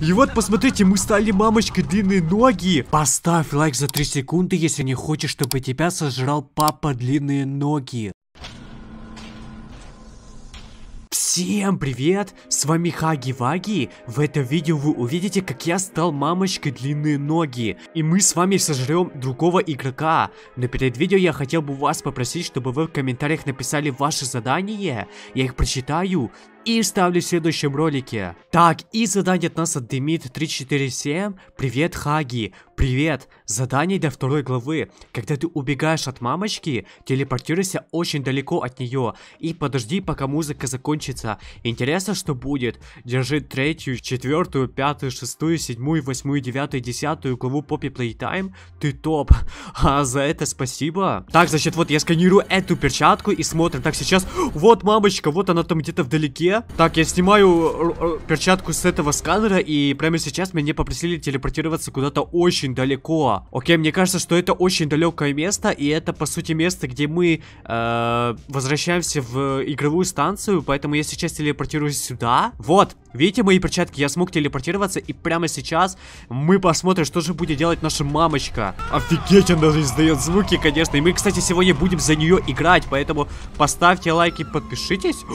И вот, посмотрите, мы стали мамочкой длинные ноги. Поставь лайк за 3 секунды, если не хочешь, чтобы тебя сожрал папа длинные ноги. Всем привет! С вами Хаги Ваги. В этом видео вы увидите, как я стал мамочкой длинные ноги. И мы с вами сожрем другого игрока. Но перед видео я хотел бы вас попросить, чтобы вы в комментариях написали ваши задания. Я их прочитаю и вставлю в следующем ролике. Так, и задание от нас от отдымит 347. Привет, Хаги. Привет. Задание для второй главы. Когда ты убегаешь от мамочки, телепортируйся очень далеко от нее и подожди, пока музыка закончится. Интересно, что будет. Держи третью, четвертую, пятую, шестую, седьмую, восьмую, девятую, десятую главу Poppy Playtime. Ты топ. А за это спасибо. Так, значит, вот я сканирую эту перчатку и смотрим. Так, сейчас... Вот мамочка, вот она там где-то вдалеке где? Так, я снимаю э, э, перчатку с этого сканера, и прямо сейчас меня попросили телепортироваться куда-то очень далеко. Окей, мне кажется, что это очень далекое место, и это, по сути, место, где мы э, возвращаемся в игровую станцию, поэтому я сейчас телепортируюсь сюда. Вот, видите мои перчатки? Я смог телепортироваться, и прямо сейчас мы посмотрим, что же будет делать наша мамочка. Офигеть, она даже издает звуки, конечно. И мы, кстати, сегодня будем за нее играть, поэтому поставьте лайки, подпишитесь.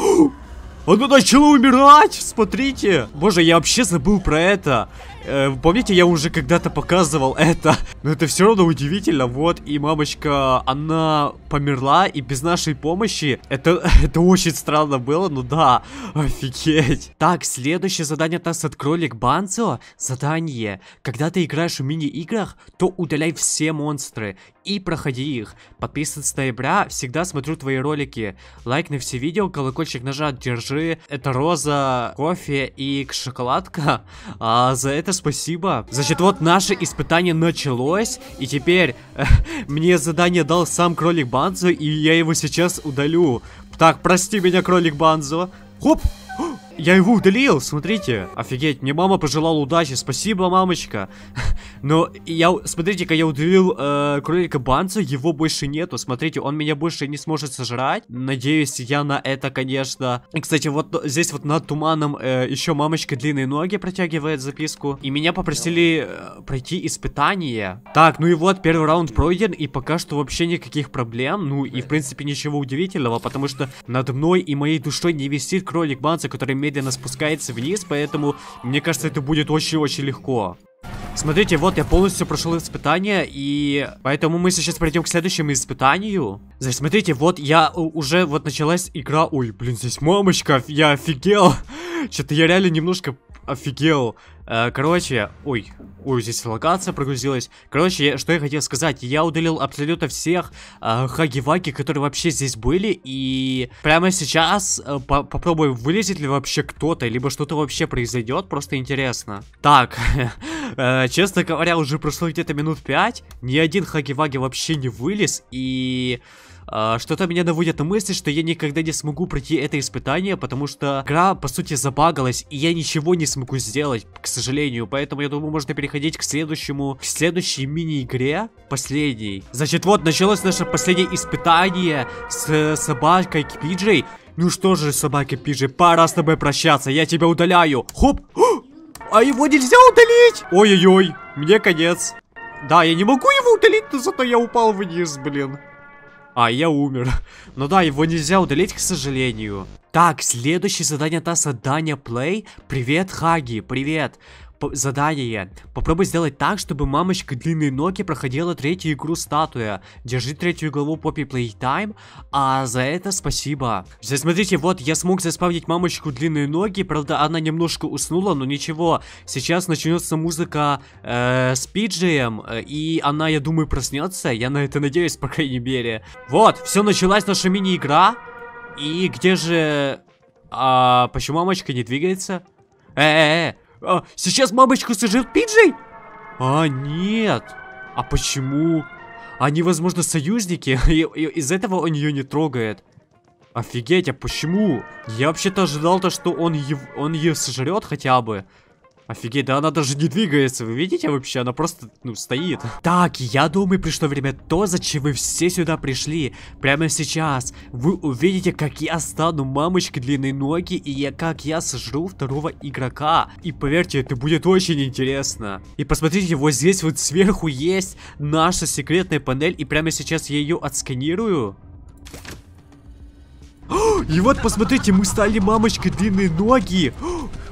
Оно начало умирать, смотрите. Боже, я вообще забыл про это. Э, помните, я уже когда-то показывал это. Но это все равно удивительно. Вот, и мамочка, она померла, и без нашей помощи. Это, это очень странно было, ну да. Офигеть. Так, следующее задание от нас от кролик Банцо. Задание. Когда ты играешь в мини-играх, то удаляй все монстры и проходи их. Подписан с ноября, всегда смотрю твои ролики. Лайк на все видео, колокольчик нажать, держи. Это роза, кофе и шоколадка. А за это спасибо. Значит, вот наше испытание началось, и теперь э, мне задание дал сам кролик Банзо, и я его сейчас удалю. Так, прости меня, кролик Банзо. Хоп! Я его удалил, смотрите. Офигеть, мне мама пожелала удачи. Спасибо, мамочка. Но я, смотрите-ка, я удалил э, кролика Банца, его больше нету. Смотрите, он меня больше не сможет сожрать. Надеюсь, я на это, конечно. И, кстати, вот здесь вот над туманом э, еще мамочка длинные ноги протягивает записку. И меня попросили э, пройти испытание. Так, ну и вот, первый раунд пройден, и пока что вообще никаких проблем. Ну и, в принципе, ничего удивительного, потому что над мной и моей душой не висит кролик Банза, который медленно спускается вниз, поэтому, мне кажется, это будет очень-очень легко. Смотрите, вот я полностью прошел испытание, и поэтому мы сейчас пройдем к следующему испытанию. Значит, смотрите, вот я э, уже, вот началась игра. Ой, блин, здесь мамочка, я офигел. Что-то я реально немножко офигел. Э, короче, ой, ой, здесь локация прогрузилась. Короче, что я хотел сказать, я удалил абсолютно всех э, хаги-ваги, которые вообще здесь были, и прямо сейчас э, по попробую, вылезет ли вообще кто-то, либо что-то вообще произойдет, просто интересно. Так, Э, честно говоря, уже прошло где-то минут пять. Ни один Хаги-Ваги вообще не вылез. И... Э, что-то меня наводит на мысль, что я никогда не смогу пройти это испытание, потому что игра, по сути, забагалась, и я ничего не смогу сделать, к сожалению. Поэтому, я думаю, можно переходить к следующему, к следующей мини-игре, последней. Значит, вот, началось наше последнее испытание с э, собакой Кипиджей. Ну что же, собака Пиджи, пора с тобой прощаться, я тебя удаляю. Хоп! Хоп! а его нельзя удалить. Ой-ой-ой, мне конец. Да, я не могу его удалить, но зато я упал вниз, блин. А, я умер. Ну да, его нельзя удалить, к сожалению. Так, следующее задание Таса задание Play. Привет, Хаги, привет задание Попробуй сделать так, чтобы мамочка длинные ноги проходила третью игру статуя. Держи третью главу Poppy Playtime, а за это спасибо. Здесь смотрите, вот я смог заспавнить мамочку длинные ноги, правда она немножко уснула, но ничего. Сейчас начнется музыка э, с Пиджием, э, и она, я думаю, проснется. Я на это надеюсь, по крайней мере. Вот, все началась наша мини-игра. И где же... А, почему мамочка не двигается? Э-э-э! А, сейчас мамочка сожрет Пиджей? А, нет. А почему? Они, возможно, союзники, и, и из этого он ее не трогает. Офигеть, а почему? Я вообще-то ожидал то, что он, ев, он ее сожрет хотя бы. Офигеть, да она даже не двигается, вы видите вообще? Она просто, ну, стоит. Так, я думаю, пришло время то, зачем вы все сюда пришли. Прямо сейчас вы увидите, как я стану мамочкой длинной ноги и я, как я сожру второго игрока. И поверьте, это будет очень интересно. И посмотрите, вот здесь вот сверху есть наша секретная панель, и прямо сейчас я ее отсканирую. И вот, посмотрите, мы стали мамочкой длинной ноги.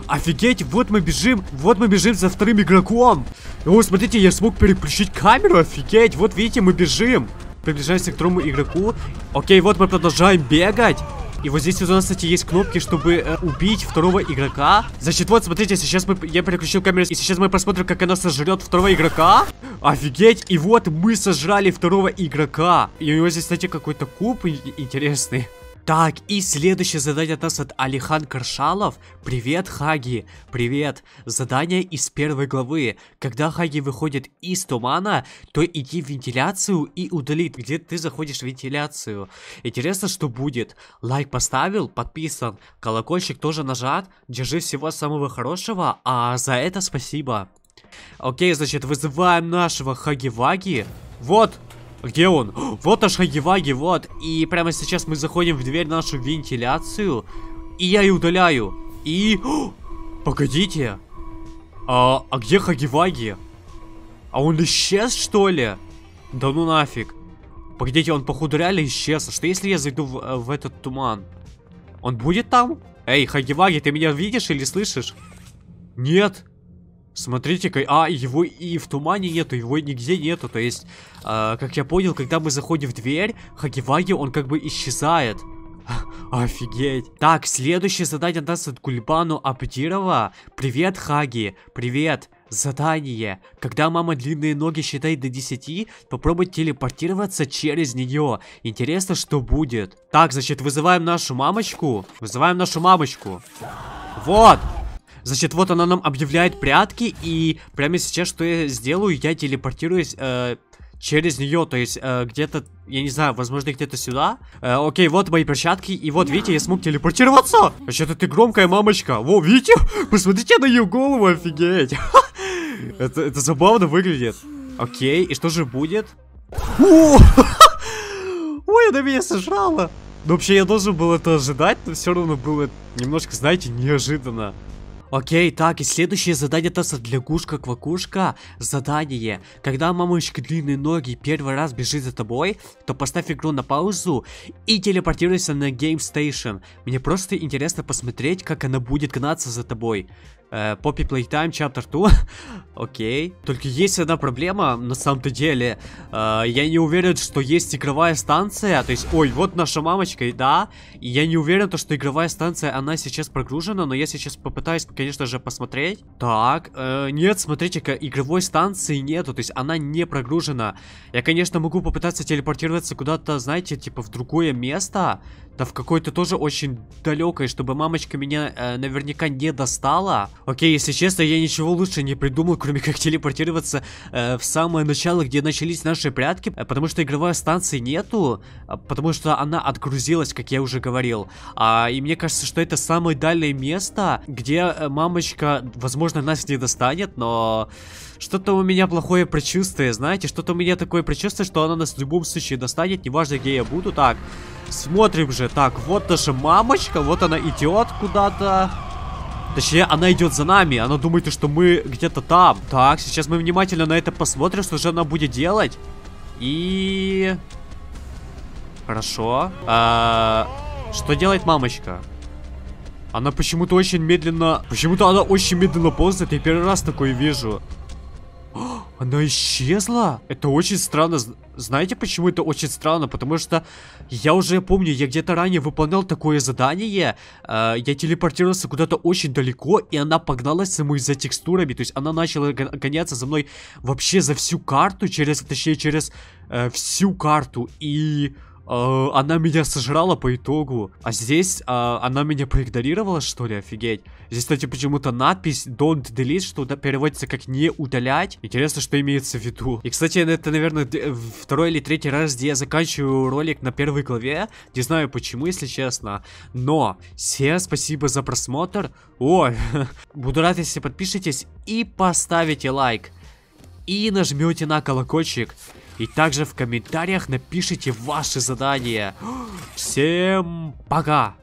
Офигеть, вот мы бежим, вот мы бежим за вторым игроком. О, смотрите, я смог переключить камеру, офигеть, вот видите, мы бежим. Приближаемся к второму игроку. Окей, вот мы продолжаем бегать. И вот здесь у нас, кстати, есть кнопки, чтобы э, убить второго игрока. Значит, вот, смотрите, сейчас мы... Я переключил камеру, и сейчас мы посмотрим, как она сожрет второго игрока. Офигеть! И вот мы сожрали второго игрока. И у него здесь, кстати, какой-то куб интересный. Так, и следующее задание от нас от Алихан Каршалов. Привет, Хаги. Привет. Задание из первой главы. Когда Хаги выходит из тумана, то иди в вентиляцию и удалить, где ты заходишь в вентиляцию. Интересно, что будет. Лайк поставил, подписан, колокольчик тоже нажат. Держи всего самого хорошего, а за это спасибо. Окей, значит, вызываем нашего Хаги-Ваги. Вот, где он? Вот наш Хагиваги, вот. И прямо сейчас мы заходим в дверь нашу вентиляцию. И я ее удаляю. И... погодите. А, а где Хагиваги? А он исчез, что ли? Да ну нафиг. Погодите, он походу реально исчез. что если я зайду в, э, в этот туман? Он будет там? Эй, Хагиваги, ты меня видишь или слышишь? Нет. Смотрите-ка, а, его и в тумане нету, его нигде нету, то есть, э, как я понял, когда мы заходим в дверь, Хагиваги, он как бы исчезает. Офигеть. Так, следующее задание от нас от Гульбану Абдирова. Привет, Хаги, привет. Задание. Когда мама длинные ноги считает до 10, попробовать телепортироваться через нее. Интересно, что будет. Так, значит, вызываем нашу мамочку. Вызываем нашу мамочку. Вот. Значит, вот она нам объявляет прятки, и прямо сейчас что я сделаю? Я телепортируюсь... Э, через нее, то есть э, где-то, я не знаю, возможно где-то сюда. Э, окей, вот мои перчатки, и вот, видите, я смог телепортироваться. Значит, это ты громкая мамочка. Во, видите? Посмотрите на ее голову, офигеть. Это, это забавно выглядит. Окей, и что же будет? Ой, она меня сожрала. Ну, вообще, я должен был это ожидать, но все равно было немножко, знаете, неожиданно. Окей, так, и следующее задание теста для Гушка-Квакушка. Задание. Когда мамочка длинные ноги первый раз бежит за тобой, то поставь игру на паузу и телепортируйся на Game Station. Мне просто интересно посмотреть, как она будет гнаться за тобой. Э, Poppy Playtime Chapter 2. Окей. Только есть одна проблема, на самом-то деле. Э, я не уверен, что есть игровая станция. То есть, ой, вот наша мамочка, да. И я не уверен, то, что игровая станция, она сейчас прогружена, но я сейчас попытаюсь, конечно же, посмотреть. Так, э, нет, смотрите-ка, игровой станции нету, то есть она не прогружена. Я, конечно, могу попытаться телепортироваться куда-то, знаете, типа в другое место. Да в какой-то тоже очень далекой, чтобы мамочка меня э, наверняка не достала. Окей, если честно, я ничего лучше не придумал, кроме как телепортироваться э, в самое начало, где начались наши прятки, э, потому что игровой станции нету, э, потому что она отгрузилась, как я уже говорил. А, и мне кажется, что это самое дальнее место, где э, мамочка, возможно, нас не достанет, но... Что-то у меня плохое предчувствие, знаете, что-то у меня такое предчувствие, что она нас в любом случае достанет, неважно где я буду, так... Смотрим же, так, вот наша мамочка, вот она идет куда-то. Точнее, она идет за нами. Она думает, что мы где-то там. Так, сейчас мы внимательно на это посмотрим, что же она будет делать. И... Хорошо. А... Что делает мамочка? Она почему-то очень медленно... Почему-то она очень медленно ползает. Я первый раз такое вижу. Она исчезла? Это очень странно. Знаете, почему это очень странно? Потому что я уже помню, я где-то ранее выполнял такое задание. Э, я телепортировался куда-то очень далеко, и она погналась за мной за текстурами. То есть она начала гоняться за мной вообще за всю карту, через, точнее, через э, всю карту. И... А, она меня сожрала по итогу. А здесь а, она меня проигнорировала, что ли? Офигеть. Здесь, кстати, почему-то надпись Don't Delete, что переводится как не удалять. Интересно, что имеется в виду. И, кстати, это, наверное, второй или третий раз, где я заканчиваю ролик на первой главе. Не знаю почему, если честно. Но всем спасибо за просмотр. Ой, буду рад, если подпишетесь и поставите лайк. И нажмете на колокольчик. И также в комментариях напишите ваши задания. Всем пока!